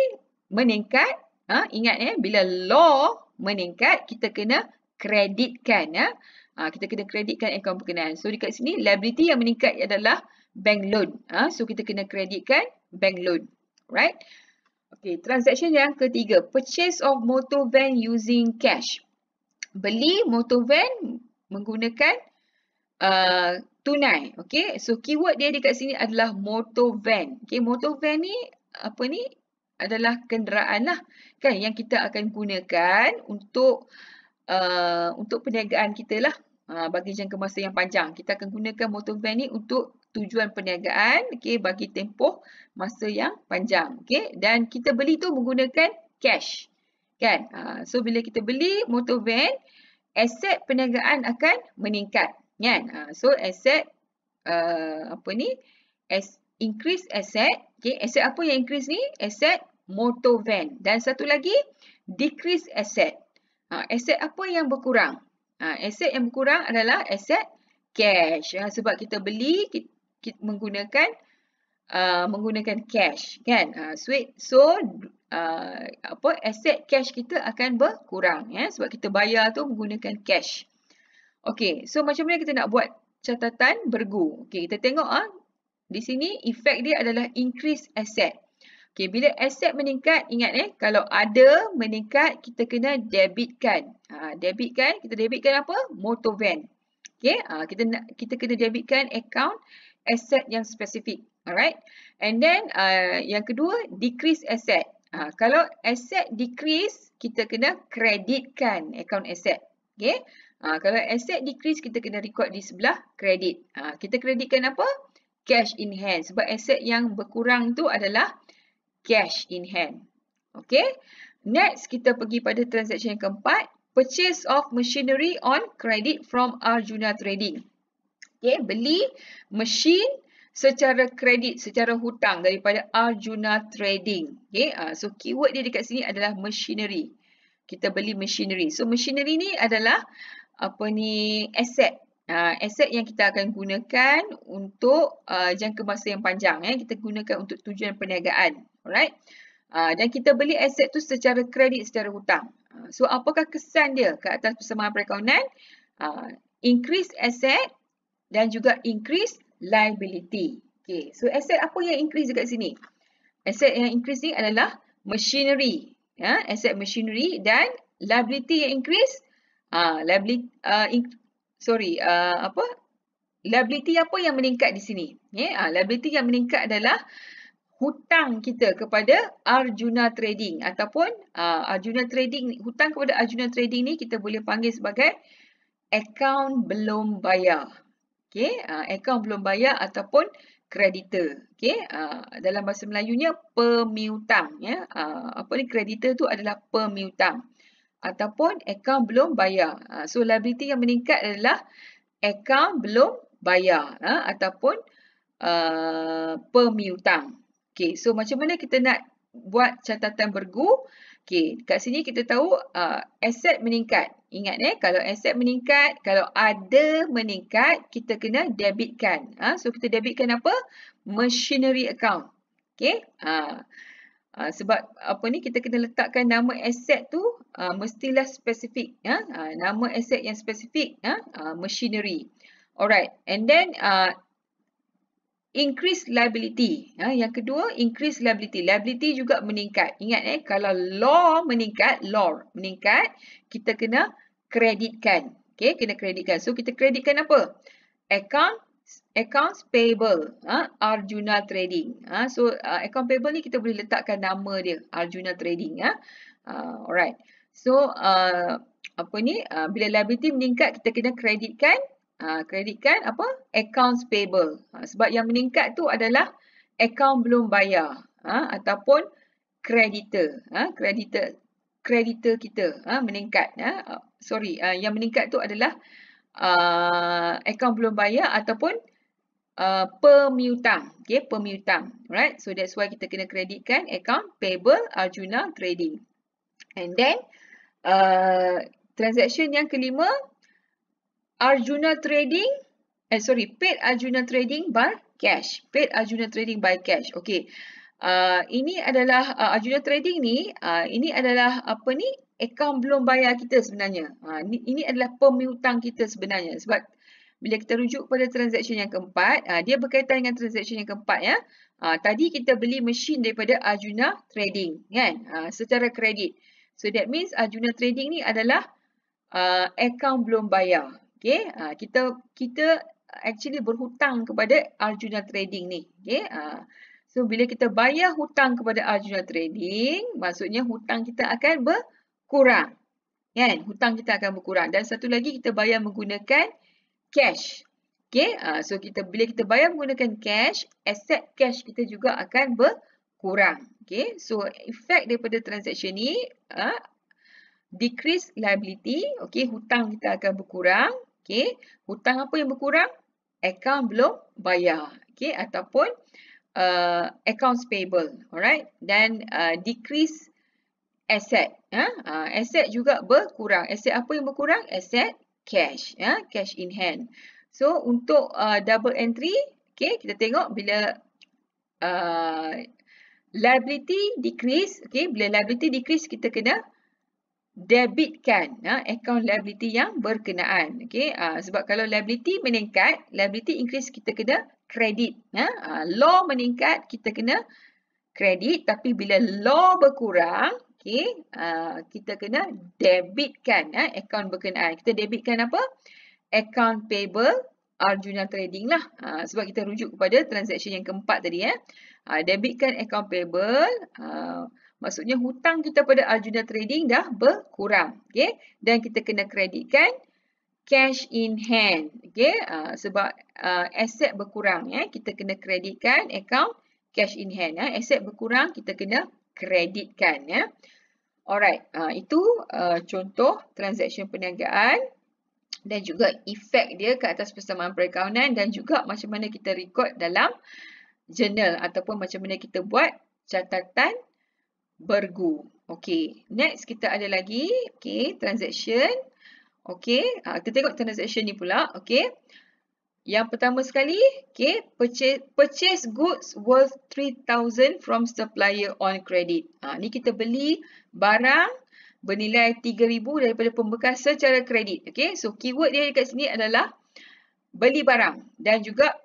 meningkat uh, ingat eh bila law meningkat, kita kena kreditkan. Ya. Ha, kita kena kreditkan akaun perkenaan. So, dekat sini, liability yang meningkat adalah bank loan. Ha, so, kita kena kreditkan bank loan. Right? Okay, transaction yang ketiga. Purchase of motor van using cash. Beli motor van menggunakan uh, tunai. Okay, so keyword dia dekat sini adalah motor van. Okay, motor van ni apa ni? adalah kenderaan lah kan yang kita akan gunakan untuk uh, untuk perniagaan kita lah uh, bagi jangka masa yang panjang. Kita akan gunakan motor van ni untuk tujuan perniagaan okay, bagi tempoh masa yang panjang. Okay. Dan kita beli tu menggunakan cash. kan? Uh, so bila kita beli motor van, aset perniagaan akan meningkat. Kan? Uh, so aset uh, apa ni? As increase asset, Okay, Asset apa yang increase ni? Asset motor van. Dan satu lagi, decrease asset. Aset ha, apa yang berkurang? Aset ha, yang berkurang adalah aset cash. Ha, sebab kita beli kita menggunakan menggunakan cash. kan? Sweet. So, apa aset cash kita akan berkurang. Ya? Sebab kita bayar tu menggunakan cash. Okay. So, macam mana kita nak buat catatan bergu? Okay, kita tengok. Ha? Di sini, efek dia adalah increase asset. Okey, bila aset meningkat, ingat eh, kalau ada meningkat, kita kena debitkan. Ha, debitkan, kita debitkan apa? Motor van. Okey, ha, kita nak, kita kena debitkan account aset yang spesifik. Alright. And then, uh, yang kedua, decrease aset. Ha, kalau aset decrease, kita kena kreditkan account aset. Okey, ha, kalau aset decrease, kita kena record di sebelah kredit. Ha, kita kreditkan apa? Cash in hand. Sebab aset yang berkurang tu adalah cash in hand. Okay. Next, kita pergi pada transaksi yang keempat. Purchase of machinery on credit from Arjuna Trading. Okay. Beli mesin secara kredit, secara hutang daripada Arjuna Trading. Okay. Ah, so, keyword dia dekat sini adalah machinery. Kita beli machinery. So, machinery ni adalah apa ni aset uh, ah, aset yang kita akan gunakan untuk uh, jangka masa yang panjang. Eh. Kita gunakan untuk tujuan perniagaan. Alright? Uh, dan kita beli aset tu secara kredit, secara hutang. Uh, so, apakah kesan dia ke atas persamaan perakaunan? Uh, increase aset dan juga increase liability. Okay. So, aset apa yang increase dekat sini? Aset yang increase ni adalah machinery. Yeah? Aset machinery dan liability yang increase. Uh, liability, uh, sorry, uh, apa? Liability apa yang meningkat di sini? Yeah, ya, uh, liability yang meningkat adalah hutang kita kepada Arjuna Trading ataupun uh, Arjuna Trading hutang kepada Arjuna Trading ni kita boleh panggil sebagai account belum bayar. okay? uh, account belum bayar ataupun creditor. Okey, uh, dalam bahasa Melayunya pemiutang ya. Yeah. Uh, apa ni kreditor tu adalah pemiutang ataupun akaun belum bayar. Ha, so, liability yang meningkat adalah akaun belum bayar ha, ataupun uh, pemiutang. Okay, so macam mana kita nak buat catatan bergu? Okay, kat sini kita tahu uh, aset meningkat. Ingat eh, kalau aset meningkat, kalau ada meningkat, kita kena debitkan. Ha? So, kita debitkan apa? Machinery account. Okay, uh, Ha, sebab apa ni kita kena letakkan nama aset tu ha, mestilah spesifik. Ya? Ah, ha, nama aset yang spesifik, ya? ha, machinery. Alright, and then ha, increase liability. Ha, yang kedua, increase liability. Liability juga meningkat. Ingat eh, kalau law meningkat, law meningkat, kita kena kreditkan. Okay, kena kreditkan. So, kita kreditkan apa? Account accounts payable ah Arjuna Trading. ah so uh, account payable ni kita boleh letakkan nama dia Arjuna Trading. ah alright. So uh, apa ni? Uh, bila liability meningkat kita kena kreditkan uh, kreditkan apa? Accounts payable. sebab yang meningkat tu adalah account belum bayar ah ataupun kreditor, ah kreditor, kreditor kita ah meningkat. Ha. Sorry, uh, yang meningkat tu adalah uh, account belum bayar ataupun Uh, permutang. Okay, permutang. Right? So that's why kita kena kreditkan account payable Arjuna Trading. And then uh, transaction yang kelima Arjuna Trading eh sorry, paid Arjuna Trading by cash. Paid Arjuna Trading by cash. Okay. Uh, ini adalah uh, Arjuna Trading ni, uh, ini adalah apa ni, Account belum bayar kita sebenarnya. Uh, ini, ini adalah pemiutang kita sebenarnya sebab bila kita rujuk pada transaksi yang keempat, uh, dia berkaitan dengan transaksi yang keempat ya. Uh, tadi kita beli mesin daripada Ajuna Trading kan, uh, secara kredit. So that means Ajuna Trading ni adalah uh, account belum bayar. Okay, uh, kita kita actually berhutang kepada Arjuna Trading ni. Okay, uh, so bila kita bayar hutang kepada Arjuna Trading, maksudnya hutang kita akan berkurang. Kan, hutang kita akan berkurang. Dan satu lagi kita bayar menggunakan uh, cash. Okay, uh, so kita bila kita bayar menggunakan cash, Asset cash kita juga akan berkurang. Okay, so effect daripada transaksi ni, uh, decrease liability, okay, hutang kita akan berkurang. Okay, hutang apa yang berkurang? Account belum bayar, okay, ataupun uh, accounts payable, alright, dan uh, decrease asset, huh? Ha, uh, asset juga berkurang. Asset apa yang berkurang? Asset cash ya cash in hand so untuk uh, double entry okay, kita tengok bila uh, liability decrease okay, bila liability decrease kita kena debitkan uh, account liability yang berkenaan okay. uh, sebab kalau liability meningkat liability increase kita kena credit, ya uh, law meningkat kita kena credit, tapi bila law berkurang Okey, uh, kita kena debitkan eh, akaun berkenaan. Kita debitkan apa? Account payable Arjuna Trading lah. Uh, sebab kita rujuk kepada transaksi yang keempat tadi. Eh. Uh, debitkan account payable. Uh, maksudnya hutang kita pada Arjuna Trading dah berkurang. Okey, dan kita kena kreditkan cash in hand. Okey, uh, sebab uh, aset berkurang. Eh. Kita kena kreditkan account cash in hand. Eh. Aset berkurang, kita kena kreditkan. Ya. Alright, uh, itu uh, contoh transaksi perniagaan dan juga efek dia ke atas persamaan perakaunan dan juga macam mana kita record dalam jurnal ataupun macam mana kita buat catatan bergu. Okay, next kita ada lagi, okay, transaksi. Okay, uh, kita tengok transaksi ni pula, okay. Yang pertama sekali, okay, purchase, purchase goods worth 3000 from supplier on credit. Ha, ni kita beli barang bernilai 3000 daripada pembekas secara kredit. Okay, so keyword dia dekat sini adalah beli barang dan juga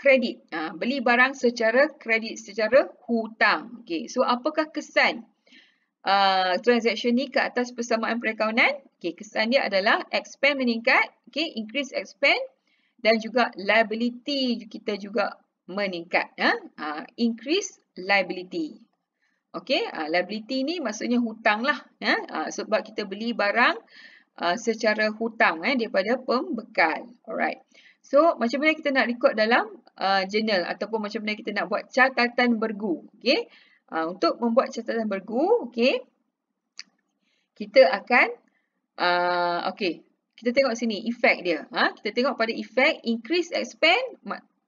kredit. Ha, beli barang secara kredit, secara hutang. Okay, so apakah kesan uh, transaction ni ke atas persamaan perakaunan? Okay, kesan dia adalah expand meningkat, okay, increase expand dan juga liability kita juga meningkat. Ha? Ha, increase liability. Okay, ha, liability ni maksudnya hutang lah. Ha? Ha, sebab kita beli barang ha, secara hutang eh, daripada pembekal. Alright. So, macam mana kita nak record dalam uh, journal ataupun macam mana kita nak buat catatan bergu. Okay. Uh, ha, untuk membuat catatan bergu, okay. Kita akan, uh, ha, okay kita tengok sini effect dia. Ha? Kita tengok pada effect, increase expand.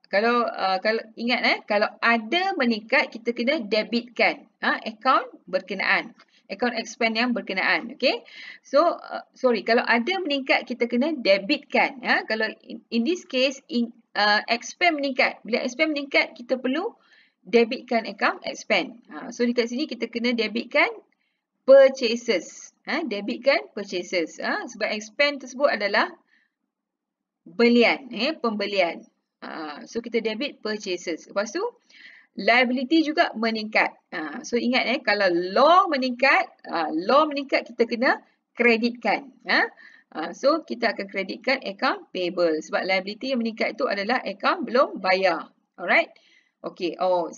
Kalau uh, kalau ingat eh kalau ada meningkat kita kena debitkan ha? account berkenaan. Account expand yang berkenaan. Okay. So uh, sorry kalau ada meningkat kita kena debitkan. Ha? Kalau in, in this case in, uh, expand meningkat. Bila expand meningkat kita perlu debitkan account expand. Ha? So dekat sini kita kena debitkan purchases ha, debit kan purchases. Ha, sebab expense tersebut adalah belian, eh, pembelian. Ha, so kita debit purchases. Lepas tu liability juga meningkat. Ha, so ingat eh, kalau law meningkat, ha, law meningkat kita kena kreditkan. Ha. Ha, so kita akan kreditkan account payable. Sebab liability yang meningkat itu adalah account belum bayar. Alright. Okay. Oh.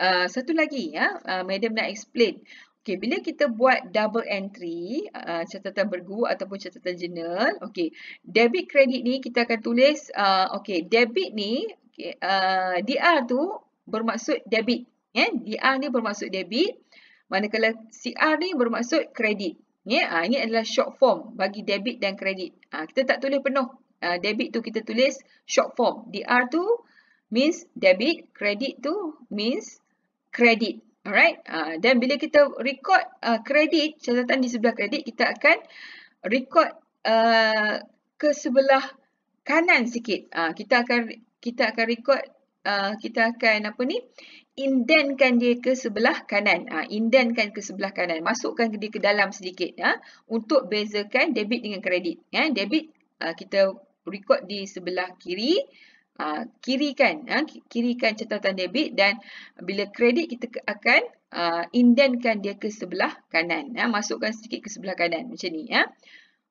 Uh, satu lagi, ya, uh, Madam nak explain. Okey, bila kita buat double entry, uh, catatan bergu ataupun catatan jurnal, okey, debit kredit ni kita akan tulis, uh, okey, debit ni, okay, uh, DR tu bermaksud debit. Yeah? DR ni bermaksud debit, manakala CR ni bermaksud kredit. Yeah? Ha, uh, ini adalah short form bagi debit dan kredit. Uh, kita tak tulis penuh. Uh, debit tu kita tulis short form. DR tu means debit, kredit tu means kredit. Alright, dan uh, bila kita record uh, kredit, uh, catatan di sebelah kredit, kita akan record uh, ke sebelah kanan sikit. Uh, kita akan kita akan record, uh, kita akan apa ni, indentkan dia ke sebelah kanan. Uh, indentkan ke sebelah kanan, masukkan dia ke dalam sedikit uh, untuk bezakan debit dengan kredit. Uh, debit uh, kita record di sebelah kiri, uh, uh, kirikan ha, kiri kan catatan debit dan bila kredit kita akan uh, ha, indentkan dia ke sebelah kanan uh, masukkan sedikit ke sebelah kanan macam ni ya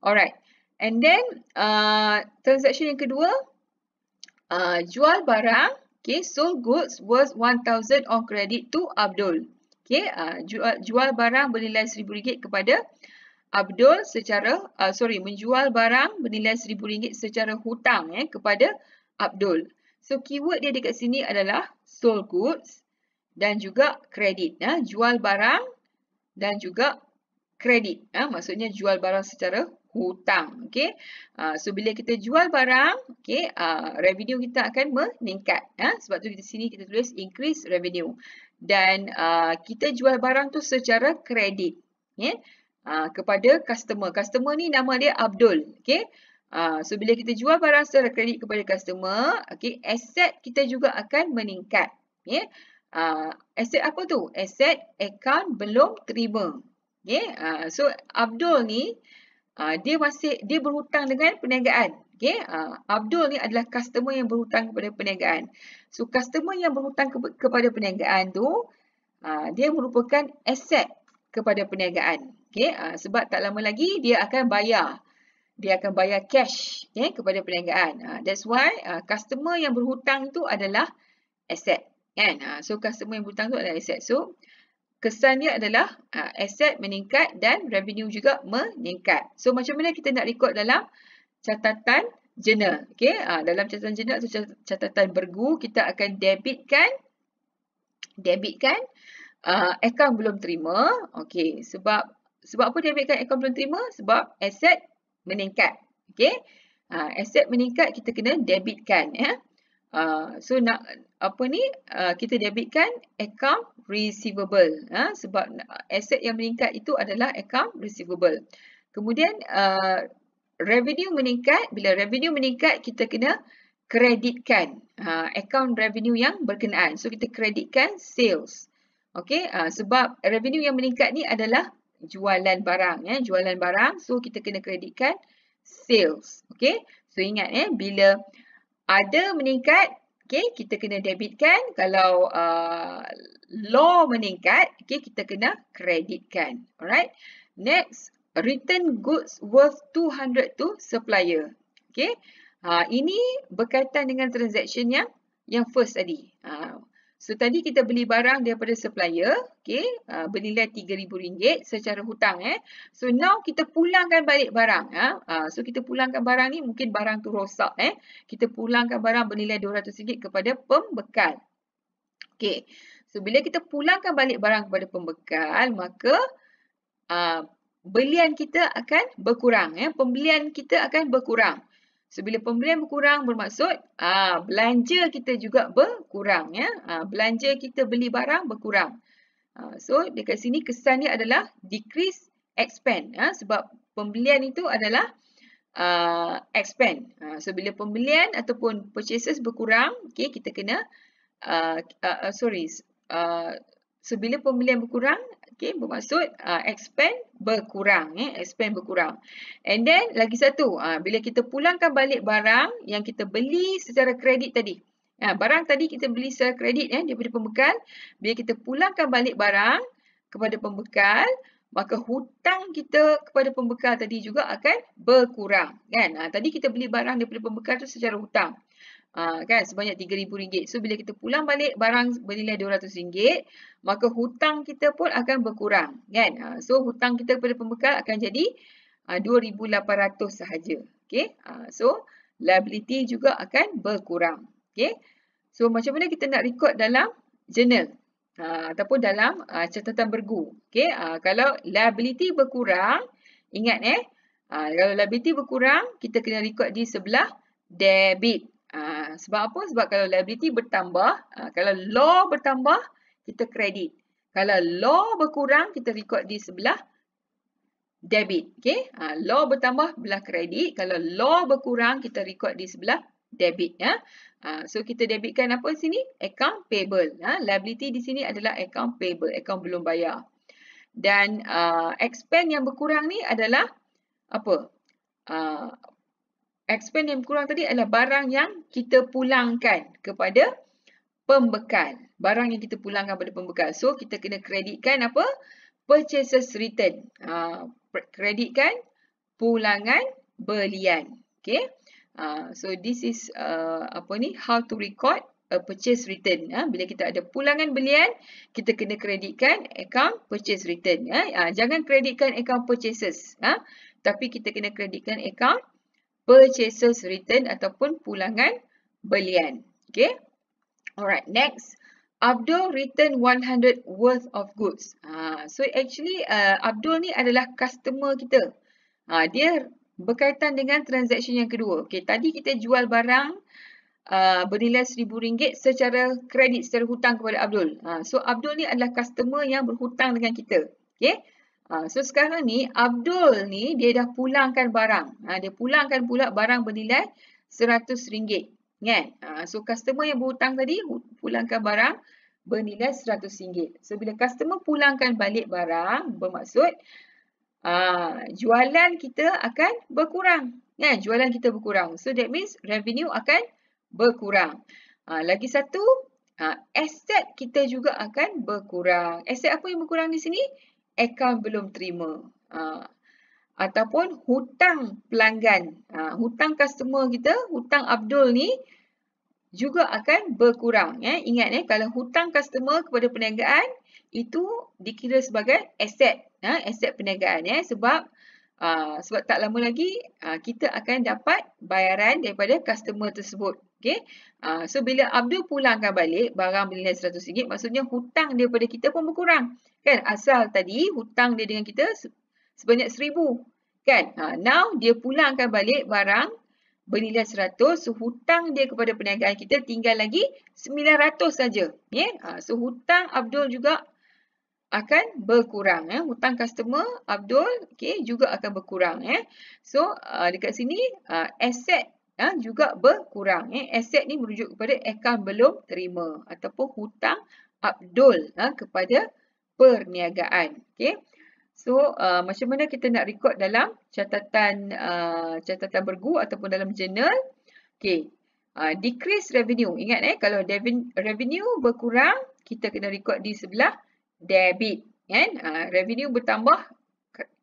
alright and then uh, transaction yang kedua uh, jual barang okay sold goods worth 1000 on credit to Abdul okay uh, jual jual barang bernilai seribu ringgit kepada Abdul secara uh, sorry menjual barang bernilai RM1000 secara hutang eh kepada Abdul. So keyword dia dekat sini adalah sold goods dan juga kredit. Ya. Jual barang dan juga kredit. Ya. Maksudnya jual barang secara hutang. Okay. Uh, ah, so bila kita jual barang, okay, uh, ah, revenue kita akan meningkat. Ya. Sebab tu di sini kita tulis increase revenue. Dan uh, kita jual barang tu secara kredit. Okay. Uh, kepada customer. Customer ni nama dia Abdul. Okay. Ha, so, bila kita jual barang secara kredit kepada customer, okay, aset kita juga akan meningkat. Yeah? Ya. Ha, aset apa tu? Aset akaun belum terima. Okay, Ha, ah, so, Abdul ni, ha, dia masih dia berhutang dengan perniagaan. Okay? Ha, Abdul ni adalah customer yang berhutang kepada perniagaan. So, customer yang berhutang ke kepada perniagaan tu, ha, dia merupakan aset kepada perniagaan. Okay? Ha, sebab tak lama lagi, dia akan bayar dia akan bayar cash okay, ya, kepada perniagaan. Uh, that's why uh, customer yang berhutang itu adalah aset. Kan? Uh, so, customer yang berhutang itu adalah aset. So, kesannya adalah uh, aset meningkat dan revenue juga meningkat. So, macam mana kita nak record dalam catatan jurnal? Okay? Uh, dalam catatan jurnal atau catatan bergu, kita akan debitkan debitkan uh, akaun belum terima. Okay, sebab sebab apa debitkan akaun belum terima? Sebab aset meningkat. Okay. Uh, ha, aset meningkat kita kena debitkan. Yeah. Ha, uh, so nak apa ni? Uh, kita debitkan account receivable. Uh, sebab aset yang meningkat itu adalah account receivable. Kemudian uh, revenue meningkat. Bila revenue meningkat kita kena kreditkan uh, account revenue yang berkenaan. So kita kreditkan sales. Okay. Uh, sebab revenue yang meningkat ni adalah jualan barang. Eh. Jualan barang, so kita kena kreditkan sales. Okay. So, ingat eh, bila ada meningkat, okay, kita kena debitkan. Kalau uh, law meningkat, okay, kita kena kreditkan. Alright. Next, return goods worth 200 to supplier. Okay. Uh, ini berkaitan dengan transaction yang yang first tadi. Uh, So tadi kita beli barang daripada supplier, okay, uh, ah, bernilai RM3,000 secara hutang. Eh. So now kita pulangkan balik barang. Eh. Uh, so kita pulangkan barang ni mungkin barang tu rosak. Eh. Kita pulangkan barang bernilai RM200 kepada pembekal. Okay. So bila kita pulangkan balik barang kepada pembekal, maka uh, belian kita akan berkurang. Eh. Pembelian kita akan berkurang. So, bila pembelian berkurang bermaksud aa, ah, belanja kita juga berkurang. ya. Aa, ah, belanja kita beli barang berkurang. Aa, ah, so, dekat sini kesan dia adalah decrease expand. Ya? Sebab pembelian itu adalah aa, expand. Aa, so, bila pembelian ataupun purchases berkurang, okay, kita kena, aa, aa, sorry, aa, so bila pembelian berkurang, Okay, bermaksud uh, expand berkurang. Eh? Expand berkurang. And then, lagi satu. Uh, bila kita pulangkan balik barang yang kita beli secara kredit tadi. Uh, barang tadi kita beli secara kredit eh, daripada pembekal. Bila kita pulangkan balik barang kepada pembekal, maka hutang kita kepada pembekal tadi juga akan berkurang. Kan? Uh, tadi kita beli barang daripada pembekal tu secara hutang. Ha, kan sebanyak rm ringgit. So bila kita pulang balik barang bernilai RM200 maka hutang kita pun akan berkurang kan. Ha, so hutang kita kepada pembekal akan jadi ha, RM2,800 uh, sahaja. Okay. Ha, so liability juga akan berkurang. Okay. So macam mana kita nak record dalam journal ha, ataupun dalam uh, catatan bergu. Okay. Ha, kalau liability berkurang, ingat eh. Ha, kalau liability berkurang, kita kena record di sebelah debit. Ah, sebab apa? Sebab kalau liability bertambah, uh, kalau law bertambah, kita kredit. Kalau law berkurang, kita record di sebelah debit. Okay? Uh, ah, law bertambah, belah kredit. Kalau law berkurang, kita record di sebelah debit. Ya? Uh, so, kita debitkan apa sini? Account payable. Uh, liability di sini adalah account payable. Account belum bayar. Dan uh, expense yang berkurang ni adalah apa? expand yang kurang tadi adalah barang yang kita pulangkan kepada pembekal. Barang yang kita pulangkan kepada pembekal. So, kita kena kreditkan apa? Purchases return. Ha, kreditkan pulangan belian. Okay. Ha, so, this is uh, apa ni? How to record a purchase return. Ha, bila kita ada pulangan belian, kita kena kreditkan account purchase return. Ha, jangan kreditkan account purchases. Ha, tapi kita kena kreditkan account purchases return ataupun pulangan belian. Okay. Alright, next. Abdul return 100 worth of goods. Ha, so, actually uh, Abdul ni adalah customer kita. Ha, dia berkaitan dengan transaction yang kedua. Okay, tadi kita jual barang uh, bernilai RM1,000 secara kredit, secara hutang kepada Abdul. Ha, so, Abdul ni adalah customer yang berhutang dengan kita. Okay. Ha, so sekarang ni Abdul ni dia dah pulangkan barang. Ha, dia pulangkan pula barang bernilai RM100. Kan? Ha, so customer yang berhutang tadi pulangkan barang bernilai RM100. So bila customer pulangkan balik barang bermaksud jualan kita akan berkurang. Kan? Jualan kita berkurang. So that means revenue akan berkurang. Lagi satu aset kita juga akan berkurang. Aset apa yang berkurang di sini? Aset akaun belum terima uh, ataupun hutang pelanggan, uh, hutang customer kita, hutang Abdul ni juga akan berkurang. Ya. Ingat eh, kalau hutang customer kepada perniagaan itu dikira sebagai aset, ya, ha, aset perniagaan ya, sebab uh, sebab tak lama lagi uh, kita akan dapat bayaran daripada customer tersebut. Okay. Uh, so, bila Abdul pulangkan balik barang bernilai RM100, maksudnya hutang daripada kita pun berkurang. Kan asal tadi hutang dia dengan kita sebanyak seribu Kan? Ha, now dia pulangkan balik barang bernilai seratus 100 So hutang dia kepada perniagaan kita tinggal lagi sembilan ratus saja. Yeah? Ha, so hutang Abdul juga akan berkurang. Eh? Hutang customer Abdul okay, juga akan berkurang. Eh? So uh, dekat sini uh, ha, aset uh, ha, juga berkurang. Eh? Ya? Aset ni merujuk kepada akaun belum terima ataupun hutang Abdul uh, kepada perniagaan. Okay. So, uh, macam mana kita nak record dalam catatan uh, catatan bergu ataupun dalam jurnal? Okay. Uh, decrease revenue. Ingat eh, kalau revenue berkurang, kita kena record di sebelah debit. Kan? Uh, revenue bertambah,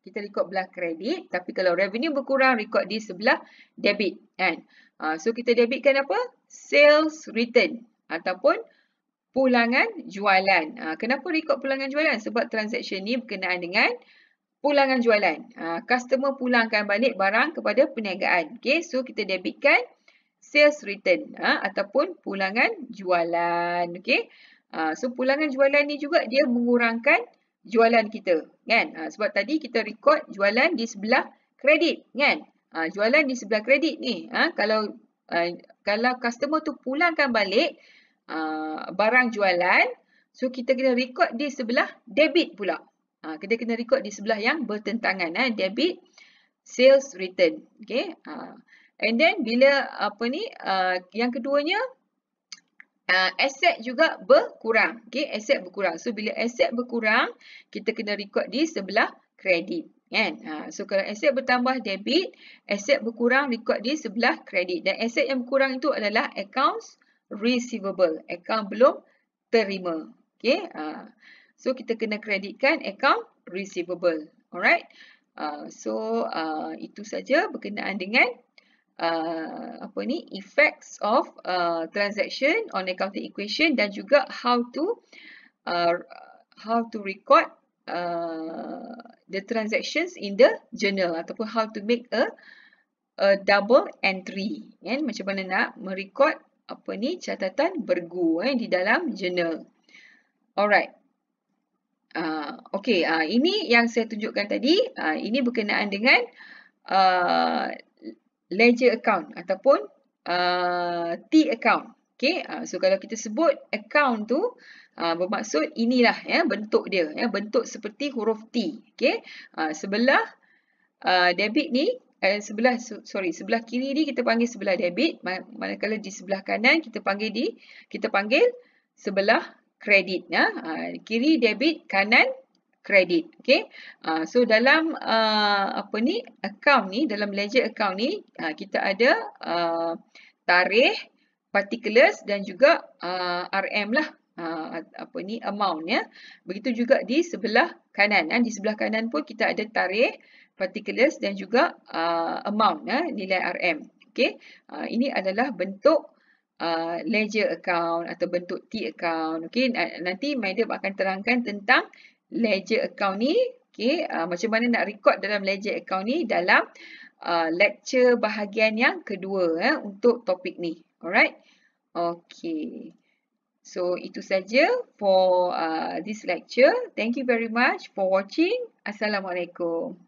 kita record belah kredit. Tapi kalau revenue berkurang, record di sebelah debit. Kan? Uh, so, kita debitkan apa? Sales return ataupun pulangan jualan. Ha, kenapa rekod pulangan jualan? Sebab transaksi ni berkenaan dengan pulangan jualan. Ha, customer pulangkan balik barang kepada perniagaan. Okay, so kita debitkan sales return ha, ataupun pulangan jualan. Okay, ha, so pulangan jualan ni juga dia mengurangkan jualan kita. Kan? Ha, sebab tadi kita rekod jualan di sebelah kredit. Kan? Ha, jualan di sebelah kredit ni. Ha, kalau, ha, kalau customer tu pulangkan balik, Uh, barang jualan. So, kita kena record di sebelah debit pula. Ha, kita kena record di sebelah yang bertentangan. Eh? Debit, sales return. Okay. Ha. And then, bila apa ni, uh, yang keduanya, uh, aset juga berkurang. Okay, aset berkurang. So, bila aset berkurang, kita kena record di sebelah kredit. Kan? Ha, so, kalau aset bertambah debit, aset berkurang, record di sebelah kredit. Dan aset yang berkurang itu adalah accounts receivable account belum terima okay? uh, so kita kena kreditkan account receivable alright uh, so uh, itu saja berkenaan dengan Uh, apa ni effects of uh, transaction on accounting equation dan juga how to uh, how to record uh, the transactions in the journal ataupun how to make a, a double entry kan macam mana nak merecord apa ni catatan bergu eh, di dalam jurnal. Alright. Uh, okay, uh, ini yang saya tunjukkan tadi, uh, ini berkenaan dengan uh, ledger account ataupun uh, T account. Okay, uh, so kalau kita sebut account tu, uh, bermaksud inilah ya, bentuk dia, ya, bentuk seperti huruf T. Okay, uh, sebelah uh, debit ni eh, sebelah sorry sebelah kiri ni kita panggil sebelah debit manakala di sebelah kanan kita panggil di kita panggil sebelah kredit ya ha, kiri debit kanan kredit okey ha, so dalam uh, apa ni account ni dalam ledger account ni ha, kita ada uh, tarikh particulars dan juga uh, ah, RM lah uh, apa ni amount ya begitu juga di sebelah kanan ya. di sebelah kanan pun kita ada tarikh uh, particulars dan juga uh, amount ya, nilai RM. okay? uh, ah, ini adalah bentuk uh, ledger account atau bentuk T account. okay? nanti Madam akan terangkan tentang ledger account ni. okay? uh, macam mana nak record dalam ledger account ni dalam uh, lecture bahagian yang kedua eh, untuk topik ni. Alright, Okay, So, itu saja for uh, this lecture. Thank you very much for watching. Assalamualaikum.